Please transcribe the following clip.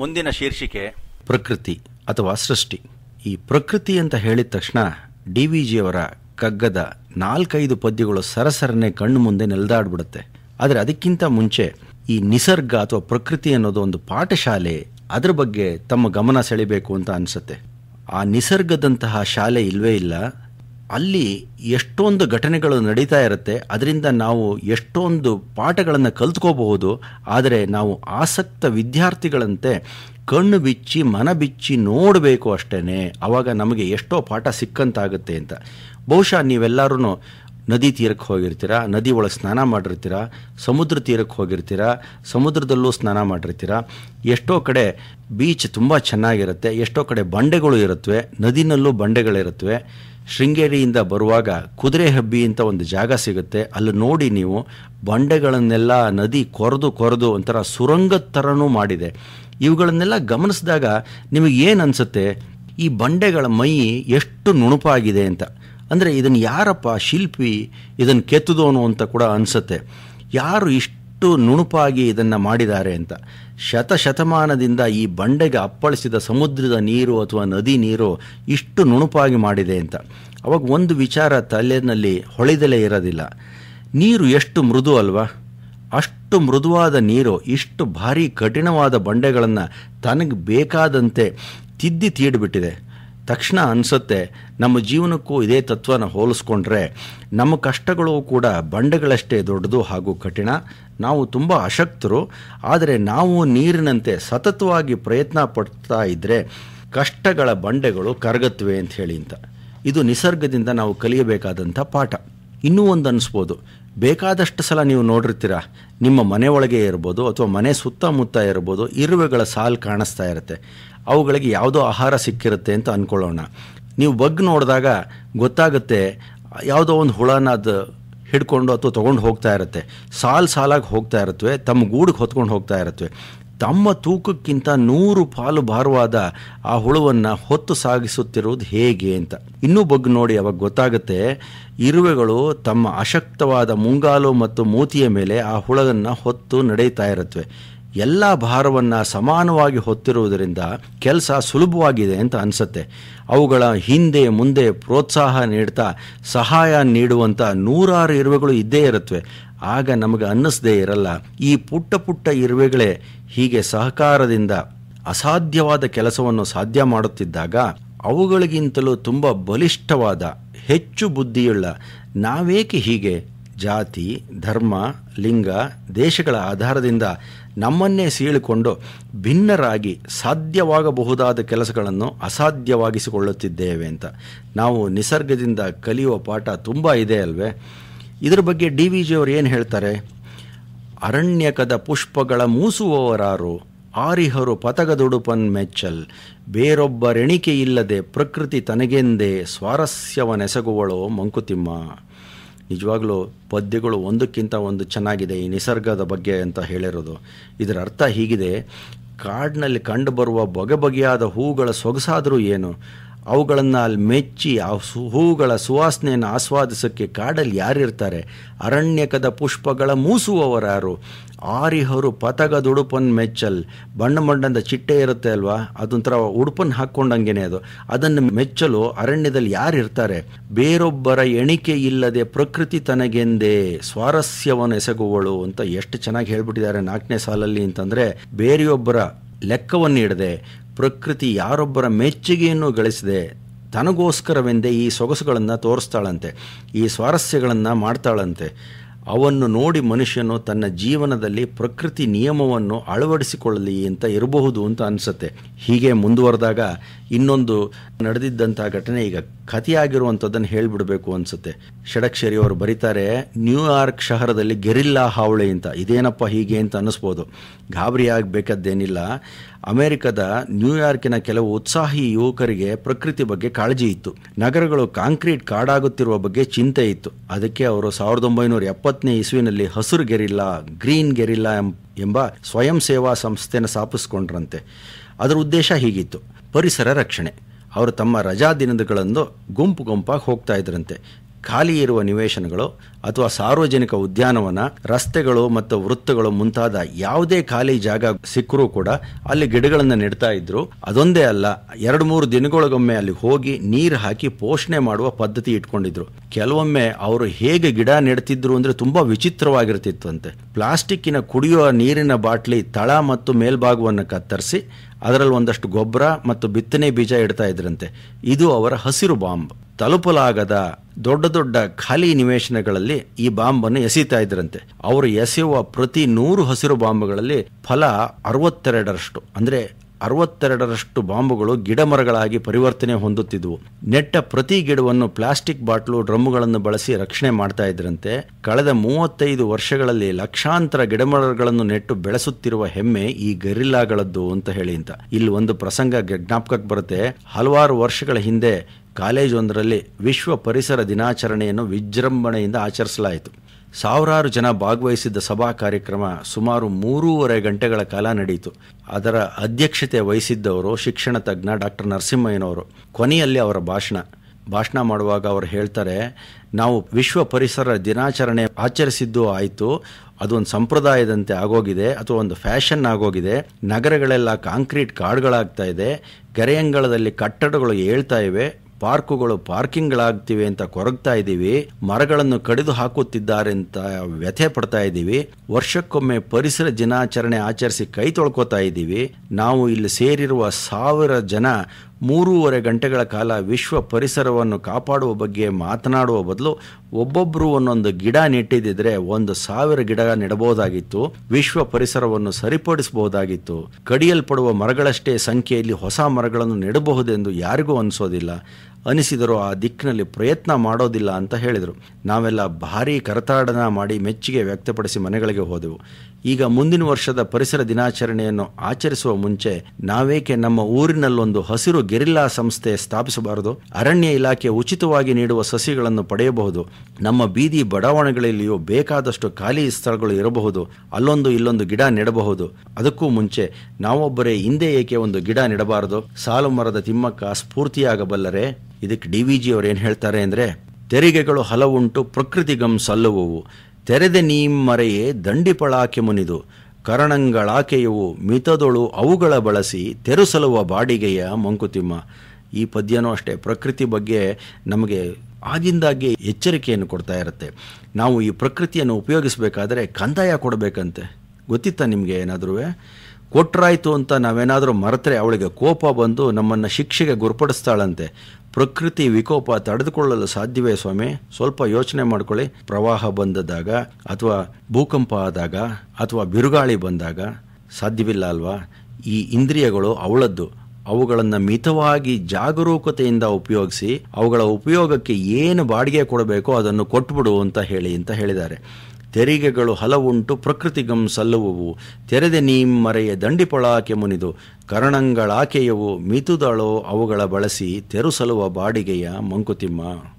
ಮುಂದಿನ ಶೀರ್ಷಿಕೆ ಪ್ರಕೃತಿ ಅಥವಾ ಸೃಷ್ಟಿ ಈ ಪ್ರಕೃತಿ ಅಂತ ಹೇಳಿದ ತಕ್ಷಣ ಡಿ ವಿ ಜಿಯವರ ಕಗ್ಗದ ನಾಲ್ಕೈದು ಪದ್ಯಗಳು ಸರಸರನೆ ಕಣ್ಣು ಮುಂದೆ ನೆಲೆದಾಡ್ಬಿಡುತ್ತೆ ಆದರೆ ಅದಕ್ಕಿಂತ ಮುಂಚೆ ಈ ನಿಸರ್ಗ ಅಥವಾ ಪ್ರಕೃತಿ ಅನ್ನೋದು ಒಂದು ಪಾಠಶಾಲೆ ಅದರ ಬಗ್ಗೆ ತಮ್ಮ ಗಮನ ಸೆಳಿಬೇಕು ಅಂತ ಅನಿಸುತ್ತೆ ಆ ನಿಸರ್ಗದಂತಹ ಶಾಲೆ ಇಲ್ಲವೇ ಇಲ್ಲ ಅಲ್ಲಿ ಎಷ್ಟೊಂದು ಘಟನೆಗಳು ನಡೀತಾ ಇರುತ್ತೆ ಅದರಿಂದ ನಾವು ಎಷ್ಟೊಂದು ಪಾಠಗಳನ್ನು ಕಲ್ತ್ಕೋಬಹುದು ಆದರೆ ನಾವು ಆಸಕ್ತ ವಿದ್ಯಾರ್ಥಿಗಳಂತೆ ಕಣ್ಣು ಬಿಚ್ಚಿ ಮನ ಬಿಚ್ಚಿ ನೋಡಬೇಕು ಅಷ್ಟೇ ಆವಾಗ ನಮಗೆ ಎಷ್ಟೋ ಪಾಠ ಸಿಕ್ಕಂತಾಗುತ್ತೆ ಅಂತ ಬಹುಶಃ ನೀವೆಲ್ಲರೂ ನದಿ ತೀರಕ್ಕೆ ಹೋಗಿರ್ತೀರ ನದಿ ಒಳಗೆ ಸ್ನಾನ ಮಾಡಿರ್ತೀರ ಸಮುದ್ರ ತೀರಕ್ಕೆ ಹೋಗಿರ್ತೀರಾ ಸಮುದ್ರದಲ್ಲೂ ಸ್ನಾನ ಮಾಡಿರ್ತೀರ ಎಷ್ಟೋ ಕಡೆ ಬೀಚ್ ತುಂಬ ಚೆನ್ನಾಗಿರುತ್ತೆ ಎಷ್ಟೋ ಕಡೆ ಬಂಡೆಗಳು ಇರುತ್ತವೆ ನದಿನಲ್ಲೂ ಬಂಡೆಗಳಿರುತ್ತವೆ ಶೃಂಗೇರಿಯಿಂದ ಬರುವಾಗ ಕುದುರೆ ಹಬ್ಬಿ ಅಂತ ಒಂದು ಜಾಗ ಸಿಗುತ್ತೆ ಅಲ್ಲಿ ನೋಡಿ ನೀವು ಬಂಡೆಗಳನ್ನೆಲ್ಲ ನದಿ ಕೊರೆದು ಕೊರೆದು ಒಂಥರ ಸುರಂಗದ ಥರನೂ ಮಾಡಿದೆ ಇವುಗಳನ್ನೆಲ್ಲ ಗಮನಿಸಿದಾಗ ನಿಮಗೆ ಏನು ಅನಿಸುತ್ತೆ ಈ ಬಂಡೆಗಳ ಮೈ ಎಷ್ಟು ನುಣುಪಾಗಿದೆ ಅಂತ ಅಂದರೆ ಇದನ್ನು ಯಾರಪ್ಪ ಶಿಲ್ಪಿ ಇದನ್ನು ಕೆತ್ತದೋನು ಅಂತ ಕೂಡ ಅನಿಸುತ್ತೆ ಯಾರು ಇಷ್ಟು ನುಣುಪಾಗಿ ಇದನ್ನು ಮಾಡಿದ್ದಾರೆ ಅಂತ ಶತಶತಮಾನದಿಂದ ಈ ಬಂಡೆಗೆ ಅಪ್ಪಳಿಸಿದ ಸಮುದ್ರದ ನೀರು ಅಥವಾ ನದಿ ನೀರು ಇಷ್ಟು ನುಣುಪಾಗಿ ಮಾಡಿದೆ ಅಂತ ಅವಾಗ ಒಂದು ವಿಚಾರ ತಲೆಯಲ್ಲಿ ಹೊಳೆದಲೇ ಇರೋದಿಲ್ಲ ನೀರು ಎಷ್ಟು ಮೃದು ಅಲ್ವಾ ಅಷ್ಟು ಮೃದುವಾದ ನೀರು ಇಷ್ಟು ಭಾರಿ ಕಠಿಣವಾದ ಬಂಡೆಗಳನ್ನು ತನಗೆ ಬೇಕಾದಂತೆ ತಿದ್ದಿ ತೀಡ್ಬಿಟ್ಟಿದೆ ತಕ್ಷಣ ಅನಿಸುತ್ತೆ ನಮ್ಮ ಜೀವನಕ್ಕೂ ಇದೇ ತತ್ವನ ಹೋಲಿಸ್ಕೊಂಡ್ರೆ ನಮ್ಮ ಕಷ್ಟಗಳು ಕೂಡ ಬಂಡೆಗಳಷ್ಟೇ ದೊಡ್ಡದು ಹಾಗೂ ಕಠಿಣ ನಾವು ತುಂಬ ಅಶಕ್ತರು ಆದರೆ ನಾವು ನೀರಿನಂತೆ ಸತತವಾಗಿ ಪ್ರಯತ್ನ ಪಡ್ತಾ ಇದ್ದರೆ ಕಷ್ಟಗಳ ಬಂಡೆಗಳು ಕರಗತ್ವೆ ಅಂತ ಹೇಳಿ ಅಂತ ಇದು ನಿಸರ್ಗದಿಂದ ನಾವು ಕಲಿಯಬೇಕಾದಂಥ ಪಾಠ ಇನ್ನೂ ಒಂದು ಅನ್ನಿಸ್ಬೋದು ಬೇಕಾದಷ್ಟು ಸಲ ನೀವು ನೋಡಿರ್ತೀರ ನಿಮ್ಮ ಮನೆ ಒಳಗೆ ಇರ್ಬೋದು ಅಥವಾ ಮನೆ ಸುತ್ತಮುತ್ತ ಇರ್ಬೋದು ಇರುವೆಗಳ ಸಾಲು ಕಾಣಿಸ್ತಾ ಇರುತ್ತೆ ಅವುಗಳಿಗೆ ಯಾವುದೋ ಆಹಾರ ಸಿಕ್ಕಿರುತ್ತೆ ಅಂತ ಅಂದ್ಕೊಳ್ಳೋಣ ನೀವು ಬಗ್ ನೋಡಿದಾಗ ಗೊತ್ತಾಗುತ್ತೆ ಯಾವುದೋ ಒಂದು ಹುಳನ ಅದು ಹಿಡ್ಕೊಂಡು ಅಥವಾ ತೊಗೊಂಡು ಹೋಗ್ತಾ ಇರುತ್ತೆ ಸಾಲು ಸಾಲಾಗಿ ಹೋಗ್ತಾ ಇರುತ್ತವೆ ತಮ್ಮ ಗೂಡಿಗೆ ಹೊತ್ಕೊಂಡು ಹೋಗ್ತಾ ಇರುತ್ತವೆ ತಮ್ಮ ತೂಕಕ್ಕಿಂತ ನೂರು ಪಾಲು ಭಾರವಾದ ಆ ಹುಳವನ್ನು ಹೊತ್ತು ಸಾಗಿಸುತ್ತಿರುವುದು ಹೇಗೆ ಅಂತ ಇನ್ನೂ ಬಗ್ಗೆ ನೋಡಿ ಅವಾಗ ಗೊತ್ತಾಗುತ್ತೆ ಇರುವೆಗಳು ತಮ್ಮ ಅಶಕ್ತವಾದ ಮುಂಗಾಲು ಮತ್ತು ಮೂತಿಯ ಮೇಲೆ ಆ ಹುಳವನ್ನು ಹೊತ್ತು ನಡೆಯುತ್ತಾ ಇರುತ್ತವೆ ಎಲ್ಲ ಭಾರವನ್ನು ಸಮಾನವಾಗಿ ಹೊತ್ತಿರುವುದರಿಂದ ಕೆಲಸ ಸುಲಭವಾಗಿದೆ ಅಂತ ಅನ್ಸುತ್ತೆ ಅವುಗಳ ಹಿಂದೆ ಮುಂದೆ ಪ್ರೋತ್ಸಾಹ ನೀಡ್ತಾ ಸಹಾಯ ನೀಡುವಂಥ ನೂರಾರು ಇರುವೆಗಳು ಇದ್ದೇ ಇರುತ್ತವೆ ಆಗ ನಮಗೆ ಅನ್ನಿಸದೇ ಇರಲ್ಲ ಈ ಪುಟ್ಟ ಪುಟ್ಟ ಇರುವೆಗಳೇ ಹೀಗೆ ಸಹಕಾರದಿಂದ ಅಸಾಧ್ಯವಾದ ಕೆಲಸವನ್ನು ಸಾಧ್ಯ ಮಾಡುತ್ತಿದ್ದಾಗ ಅವುಗಳಿಗಿಂತಲೂ ತುಂಬ ಬಲಿಷ್ಠವಾದ ಹೆಚ್ಚು ಬುದ್ಧಿಯುಳ್ಳ ನಾವೇಕೆ ಹೀಗೆ ಜಾತಿ ಧರ್ಮ ಲಿಂಗ ದೇಶಗಳ ಆಧಾರದಿಂದ ನಮ್ಮನ್ನೇ ಸೀಳಿಕೊಂಡು ಭಿನ್ನರಾಗಿ ಸಾಧ್ಯವಾಗಬಹುದಾದ ಕೆಲಸಗಳನ್ನು ಅಸಾಧ್ಯವಾಗಿಸಿಕೊಳ್ಳುತ್ತಿದ್ದೇವೆ ಅಂತ ನಾವು ನಿಸರ್ಗದಿಂದ ಕಲಿಯುವ ಪಾಠ ತುಂಬ ಇದೆ ಅಲ್ವೇ ಇದರ ಬಗ್ಗೆ ಡಿ ವಿ ಜಿಯವರು ಏನು ಹೇಳ್ತಾರೆ ಅರಣ್ಯಕದ ಪುಷ್ಪಗಳ ಮೂಸುವವರಾರು ಆರಿಹರು ಪತಗದುಡುಪನ್ ಮೆಚ್ಚಲ್ ಬೇರೊಬ್ಬರೆಣಿಕೆ ಇಲ್ಲದೆ ಪ್ರಕೃತಿ ತನಗೆಂದೇ ಸ್ವಾರಸ್ಯವನೆಸಗುವಳು ಮಂಕುತಿಮ್ಮ ನಿಜವಾಗಲೂ ಪದ್ಯಗಳು ಒಂದಕ್ಕಿಂತ ಒಂದು ಚೆನ್ನಾಗಿದೆ ಈ ನಿಸರ್ಗದ ಬಗ್ಗೆ ಅಂತ ಹೇಳಿರೋದು ಇದರ ಅರ್ಥ ಹೀಗಿದೆ ಕಾಡಿನಲ್ಲಿ ಕಂಡುಬರುವ ಬಗೆ ಬಗೆಯಾದ ಹೂಗಳ ಸೊಗಸಾದರೂ ಏನು ಅವುಗಳನ್ನು ಅಲ್ಲಿ ಮೆಚ್ಚಿ ಆ ಹೂಗಳ ಸುವಾಸನೆಯನ್ನು ಆಸ್ವಾದಿಸೋಕ್ಕೆ ಕಾಡಲ್ಲಿ ಯಾರಿರ್ತಾರೆ ಅರಣ್ಯಕದ ಪುಷ್ಪಗಳ ಮೂಸುವವರಾರು ಆರಿಹರು ಪತಗದ ಉಡುಪನ್ನು ಮೆಚ್ಚಲ್ ಬಣ್ಣ ಬಣ್ಣದ ಚಿಟ್ಟೆ ಇರುತ್ತೆ ಅಲ್ವಾ ಅದೊಂಥರ ಉಡುಪನ್ನು ಹಾಕ್ಕೊಂಡಂಗೆ ಅದು ಅದನ್ನು ಮೆಚ್ಚಲು ಅರಣ್ಯದಲ್ಲಿ ಯಾರಿರ್ತಾರೆ ಬೇರೊಬ್ಬರ ಎಣಿಕೆ ಇಲ್ಲದೆ ಪ್ರಕೃತಿ ತನಗೆಂದೇ ಸ್ವಾರಸ್ಯವನ್ನು ಎಸಗುವಳು ಅಂತ ಎಷ್ಟು ಚೆನ್ನಾಗಿ ಹೇಳ್ಬಿಟ್ಟಿದ್ದಾರೆ ನಾಲ್ಕನೇ ಸಾಲಲ್ಲಿ ಅಂತಂದರೆ ಬೇರೆಯೊಬ್ಬರ ಲೆಕ್ಕವನ್ನು ಇಡದೆ ಪ್ರಕೃತಿ ಯಾರೊಬ್ಬರ ಮೆಚ್ಚುಗೆಯನ್ನು ಗಳಿಸಿದೆ ತನಗೋಸ್ಕರವೆಂದೇ ಈ ಸೊಗಸುಗಳನ್ನು ತೋರಿಸ್ತಾಳಂತೆ ಈ ಸ್ವಾರಸ್ಯಗಳನ್ನು ಮಾಡ್ತಾಳಂತೆ ಅವನ್ನು ನೋಡಿ ಮನುಷ್ಯನು ತನ್ನ ಜೀವನದಲ್ಲಿ ಪ್ರಕೃತಿ ನಿಯಮವನ್ನು ಅಳವಡಿಸಿಕೊಳ್ಳಲಿ ಅಂತ ಇರಬಹುದು ಅಂತ ಅನಿಸುತ್ತೆ ಹೀಗೆ ಮುಂದುವರೆದಾಗ ಇನ್ನೊಂದು ನಡೆದಿದ್ದಂಥ ಘಟನೆ ಈಗ ಕಥೆಯಾಗಿರುವಂಥದ್ದನ್ನು ಹೇಳಿಬಿಡಬೇಕು ಅನಿಸುತ್ತೆ ಷಡಕ್ಷರಿ ಅವರು ಬರೀತಾರೆ ನ್ಯೂಯಾರ್ಕ್ ಶಹರದಲ್ಲಿ ಗೆರಿಲ್ಲಾ ಹಾವಳಿ ಅಂತ ಇದೇನಪ್ಪ ಹೀಗೆ ಅಂತ ಅನ್ನಿಸ್ಬೋದು ಗಾಬರಿ ಆಗಬೇಕಾದ್ದೇನಿಲ್ಲ ಅಮೆರಿಕದ ನ್ಯೂಯಾರ್ಕಿನ ಕೆಲವು ಉತ್ಸಾಹಿ ಯುವಕರಿಗೆ ಪ್ರಕೃತಿ ಬಗ್ಗೆ ಕಾಳಜಿ ಇತ್ತು ನಗರಗಳು ಕಾಂಕ್ರೀಟ್ ಕಾಡಾಗುತ್ತಿರುವ ಬಗ್ಗೆ ಚಿಂತೆ ಇತ್ತು ಅದಕ್ಕೆ ಅವರು ಸಾವಿರದ ಒಂಬೈನೂರ ಎಪ್ಪತ್ತು ಇಪ್ಪತ್ತನೇ ಇಸುವಿನಲ್ಲಿ ಹಸುರು ಗೆರಿಲ್ಲ ಗ್ರೀನ್ ಗೆರಿಲ್ಲ ಎಂಬ ಸ್ವಯಂ ಸೇವಾ ಸಂಸ್ಥೆನ ಸ್ಥಾಪಿಸ್ಕೊಂಡ್ರಂತೆ ಅದರ ಉದ್ದೇಶ ಹೀಗಿತ್ತು ಪರಿಸರ ರಕ್ಷಣೆ ಅವರು ತಮ್ಮ ರಜಾ ಗುಂಪು ಗುಂಪಾಗಿ ಹೋಗ್ತಾ ಇದ್ರಂತೆ ಖಾಲಿ ಇರುವ ನಿವೇಶನಗಳು ಅಥವಾ ಸಾರ್ವಜನಿಕ ಉದ್ಯಾನವನ ರಸ್ತೆಗಳು ಮತ್ತು ವೃತ್ತಗಳು ಮುಂತಾದ ಯಾವುದೇ ಖಾಲಿ ಜಾಗ ಸಿಕ್ಕರೂ ಕೂಡ ಅಲ್ಲಿ ಗಿಡಗಳನ್ನು ನೆಡ್ತಾ ಇದ್ರು ಅದೊಂದೇ ಅಲ್ಲ ಎರಡು ಮೂರು ದಿನಗಳಿಗೊಮ್ಮೆ ಅಲ್ಲಿ ಹೋಗಿ ನೀರು ಹಾಕಿ ಪೋಷಣೆ ಮಾಡುವ ಪದ್ಧತಿ ಇಟ್ಕೊಂಡಿದ್ರು ಕೆಲವೊಮ್ಮೆ ಅವರು ಹೇಗೆ ಗಿಡ ನೆಡ್ತಿದ್ರು ಅಂದ್ರೆ ತುಂಬಾ ವಿಚಿತ್ರವಾಗಿರ್ತಿತ್ತಂತೆ ಪ್ಲಾಸ್ಟಿಕ್ಕಿನ ಕುಡಿಯುವ ನೀರಿನ ಬಾಟ್ಲಿ ತಳ ಮತ್ತು ಮೇಲ್ಭಾಗವನ್ನು ಕತ್ತರಿಸಿ ಅದರಲ್ಲಿ ಒಂದಷ್ಟು ಗೊಬ್ಬರ ಮತ್ತು ಬಿತ್ತನೆ ಬೀಜ ಇಡ್ತಾ ಇದ್ರಂತೆ ಇದು ಅವರ ಹಸಿರು ಬಾಂಬ್ ತಲುಪಲಾಗದ ದೊಡ್ಡ ದೊಡ್ಡ ಖಾಲಿ ನಿವೇಶನಗಳಲ್ಲಿ ಈ ಬಾಂಬನ್ನು ಎಸೆಯುತ್ತಾ ಇದ್ರಂತೆ ಅವರು ಎಸೆಯುವ ಪ್ರತಿ ನೂರು ಹಸಿರು ಬಾಂಬ್ಗಳಲ್ಲಿ ಫಲ ಅರವತ್ತೆರಡರಷ್ಟು ಅಂದ್ರೆ ಅರವತ್ತೆರಡರಷ್ಟು ಬಾಂಬುಗಳು ಗಿಡಮರಗಳಾಗಿ ಪರಿವರ್ತನೆ ಹೊಂದುತ್ತಿದ್ವು ನೆಟ್ಟ ಪ್ರತಿ ಗಿಡವನ್ನು ಪ್ಲಾಸ್ಟಿಕ್ ಬಾಟ್ಲು ಡ್ರಮ್ಗಳನ್ನು ಬಳಸಿ ರಕ್ಷಣೆ ಮಾಡ್ತಾ ಇದ್ರಂತೆ ಕಳೆದ ಮೂವತ್ತೈದು ವರ್ಷಗಳಲ್ಲಿ ಲಕ್ಷಾಂತರ ಗಿಡಮರಗಳನ್ನು ನೆಟ್ಟು ಬೆಳೆಸುತ್ತಿರುವ ಹೆಮ್ಮೆ ಈ ಗರಿಲ್ಲಾಗಳದ್ದು ಅಂತ ಹೇಳಿ ಅಂತ ಇಲ್ಲಿ ಒಂದು ಪ್ರಸಂಗ ಜ್ಞಾಪಕಕ್ಕೆ ಬರುತ್ತೆ ಹಲವಾರು ವರ್ಷಗಳ ಹಿಂದೆ ಕಾಲೇಜೊಂದರಲ್ಲಿ ವಿಶ್ವ ಪರಿಸರ ದಿನಾಚರಣೆಯನ್ನು ವಿಜೃಂಭಣೆಯಿಂದ ಆಚರಿಸಲಾಯಿತು ಸಾವಿರಾರು ಜನ ಭಾಗವಹಿಸಿದ್ದ ಸಭಾ ಕಾರ್ಯಕ್ರಮ ಸುಮಾರು ಮೂರೂವರೆ ಗಂಟೆಗಳ ಕಾಲ ನಡೆಯಿತು ಅದರ ಅಧ್ಯಕ್ಷತೆ ವಹಿಸಿದ್ದವರು ಶಿಕ್ಷಣ ತಜ್ಞ ಡಾಕ್ಟರ್ ನರಸಿಂಹಯ್ಯನವರು ಕೊನೆಯಲ್ಲಿ ಅವರ ಭಾಷಣ ಭಾಷಣ ಮಾಡುವಾಗ ಅವರು ಹೇಳ್ತಾರೆ ನಾವು ವಿಶ್ವ ಪರಿಸರ ದಿನಾಚರಣೆ ಆಚರಿಸಿದ್ದು ಆಯಿತು ಅದೊಂದು ಸಂಪ್ರದಾಯದಂತೆ ಆಗೋಗಿದೆ ಅಥವಾ ಒಂದು ಫ್ಯಾಷನ್ ಆಗೋಗಿದೆ ನಗರಗಳೆಲ್ಲ ಕಾಂಕ್ರೀಟ್ ಕಾಡುಗಳಾಗ್ತಾ ಇದೆ ಗರೆಯಂಗಳದಲ್ಲಿ ಕಟ್ಟಡಗಳು ಏಳ್ತಾ ಇವೆ ಪಾರ್ಕುಗಳು ಪಾರ್ಕಿಂಗ್ಗಳಾಗ್ತಿವೆ ಅಂತ ಕೊರಗ್ತಾ ಇದ್ದೀವಿ ಮರಗಳನ್ನು ಕಡಿದು ಹಾಕುತ್ತಿದ್ದಾರೆ ಅಂತ ವ್ಯಥೆ ಪಡ್ತಾ ಇದ್ದೀವಿ ವರ್ಷಕ್ಕೊಮ್ಮೆ ಪರಿಸರ ದಿನಾಚರಣೆ ಆಚರಿಸಿ ಕೈ ತೊಳ್ಕೊತಾ ಇದ್ದೀವಿ ನಾವು ಇಲ್ಲಿ ಸೇರಿರುವ ಸಾವಿರ ಜನ ಮೂರೂವರೆ ಗಂಟೆಗಳ ಕಾಲ ವಿಶ್ವ ಪರಿಸರವನ್ನು ಕಾಪಾಡುವ ಬಗ್ಗೆ ಮಾತನಾಡುವ ಬದಲು ಒಬ್ಬೊಬ್ಬರು ಒಂದೊಂದು ಗಿಡ ನೆಟ್ಟಿದ್ದಿದ್ರೆ ಒಂದು ಸಾವಿರ ಗಿಡ ನೆಡಬಹುದಾಗಿತ್ತು ವಿಶ್ವ ಪರಿಸರವನ್ನು ಸರಿಪಡಿಸಬಹುದಾಗಿತ್ತು ಕಡಿಯಲ್ಪಡುವ ಮರಗಳಷ್ಟೇ ಸಂಖ್ಯೆಯಲ್ಲಿ ಹೊಸ ಮರಗಳನ್ನು ನೆಡಬಹುದೆಂದು ಯಾರಿಗೂ ಅನಿಸೋದಿಲ್ಲ ಅನಿಸಿದರೂ ಆ ದಿಕ್ಕಿನಲ್ಲಿ ಪ್ರಯತ್ನ ಮಾಡೋದಿಲ್ಲ ಅಂತ ಹೇಳಿದರು ನಾವೆಲ್ಲ ಭಾರೀ ಕರತಾಡನ ಮಾಡಿ ಮೆಚ್ಚುಗೆ ವ್ಯಕ್ತಪಡಿಸಿ ಮನೆಗಳಿಗೆ ಹೋದೆವು ಈಗ ಮುಂದಿನ ವರ್ಷದ ಪರಿಸರ ದಿನಾಚರಣೆಯನ್ನು ಆಚರಿಸುವ ಮುಂಚೆ ನಾವೇಕೆ ನಮ್ಮ ಊರಿನಲ್ಲೊಂದು ಹಸಿರು ಗೆರಿಲ್ಲಾ ಸಂಸ್ಥೆ ಸ್ಥಾಪಿಸಬಾರದು ಅರಣ್ಯ ಇಲಾಖೆ ಉಚಿತವಾಗಿ ನೀಡುವ ಸಸಿಗಳನ್ನು ಪಡೆಯಬಹುದು ನಮ್ಮ ಬೀದಿ ಬಡಾವಣೆಗಳಲ್ಲಿಯೂ ಬೇಕಾದಷ್ಟು ಖಾಲಿ ಸ್ಥಳಗಳು ಇರಬಹುದು ಅಲ್ಲೊಂದು ಇಲ್ಲೊಂದು ಗಿಡ ನೆಡಬಹುದು ಅದಕ್ಕೂ ಮುಂಚೆ ನಾವೊಬ್ಬರೇ ಹಿಂದೆ ಏಕೆ ಒಂದು ಗಿಡ ನೆಡಬಾರದು ಸಾಲು ಮರದ ತಿಮ್ಮಕ್ಕ ಸ್ಫೂರ್ತಿಯಾಗಬಲ್ಲರೆ ಇದಕ್ಕೆ ಡಿ ವಿ ಜಿ ಅವ್ರು ಏನು ಹೇಳ್ತಾರೆ ಅಂದರೆ ತೆರಿಗೆಗಳು ಹಲವುಂಟು ಪ್ರಕೃತಿಗಂ ಸಲ್ಲುವವು ತೆರೆದೆ ನೀಮ್ಮರೆಯೇ ದಂಡಿಪಳಾಕೆ ಮುನಿದು ಕರಣಂಗಳಾಕೆಯವು ಮಿತದೊಳು ಅವುಗಳ ಬಳಸಿ ತೆರೆಸಲುವ ಬಾಡಿಗೆಯ ಮಂಕುತಿಮ್ಮ ಈ ಪದ್ಯನೂ ಅಷ್ಟೇ ಪ್ರಕೃತಿ ಬಗ್ಗೆ ನಮಗೆ ಆಗಿಂದಾಗ್ಗೆ ಎಚ್ಚರಿಕೆಯನ್ನು ಕೊಡ್ತಾ ಇರುತ್ತೆ ನಾವು ಈ ಪ್ರಕೃತಿಯನ್ನು ಉಪಯೋಗಿಸಬೇಕಾದ್ರೆ ಕಂದಾಯ ಕೊಡಬೇಕಂತೆ ಗೊತ್ತಿತ್ತ ನಿಮಗೆ ಏನಾದರೂ ಕೊಟ್ರಾಯಿತು ಅಂತ ನಾವೇನಾದರೂ ಮರೆತರೆ ಅವಳಿಗೆ ಕೋಪ ಬಂದು ನಮ್ಮನ್ನು ಶಿಕ್ಷೆಗೆ ಗುರ್ಪಡಿಸ್ತಾಳಂತೆ ಪ್ರಕೃತಿ ವಿಕೋಪ ತಡೆದುಕೊಳ್ಳಲು ಸಾಧ್ಯವೇ ಸ್ವಾಮಿ ಸ್ವಲ್ಪ ಯೋಚನೆ ಮಾಡ್ಕೊಳ್ಳಿ ಪ್ರವಾಹ ಬಂದದಾಗ ಅಥವಾ ಭೂಕಂಪ ಆದಾಗ ಅಥವಾ ಬಿರುಗಾಳಿ ಬಂದಾಗ ಸಾಧ್ಯವಿಲ್ಲ ಅಲ್ವಾ ಈ ಇಂದ್ರಿಯಗಳು ಅವಳದ್ದು ಅವುಗಳನ್ನು ಮಿತವಾಗಿ ಜಾಗರೂಕತೆಯಿಂದ ಉಪಯೋಗಿಸಿ ಅವುಗಳ ಉಪಯೋಗಕ್ಕೆ ಏನು ಬಾಡಿಗೆ ಕೊಡಬೇಕೋ ಅದನ್ನು ಕೊಟ್ಟುಬಿಡು ಅಂತ ಹೇಳಿ ಅಂತ ಹೇಳಿದ್ದಾರೆ ತೆರಿಗೆಗಳು ಹಲವುಂಟು ಪ್ರಕೃತಿಗಂ ಸಲ್ಲುವುವು ತೆರೆದೆ ಮರೆಯ ದಂಡಿಪೊಳಾಕೆ ಮುನಿದು ಕರಣಂಗಳಾಕೆಯವು ಮಿತುದಳೋ ಅವುಗಳ ಬಳಸಿ ತೆರುಸಲುವ ಬಾಡಿಗೆಯ ಮಂಕುತಿಮ್ಮ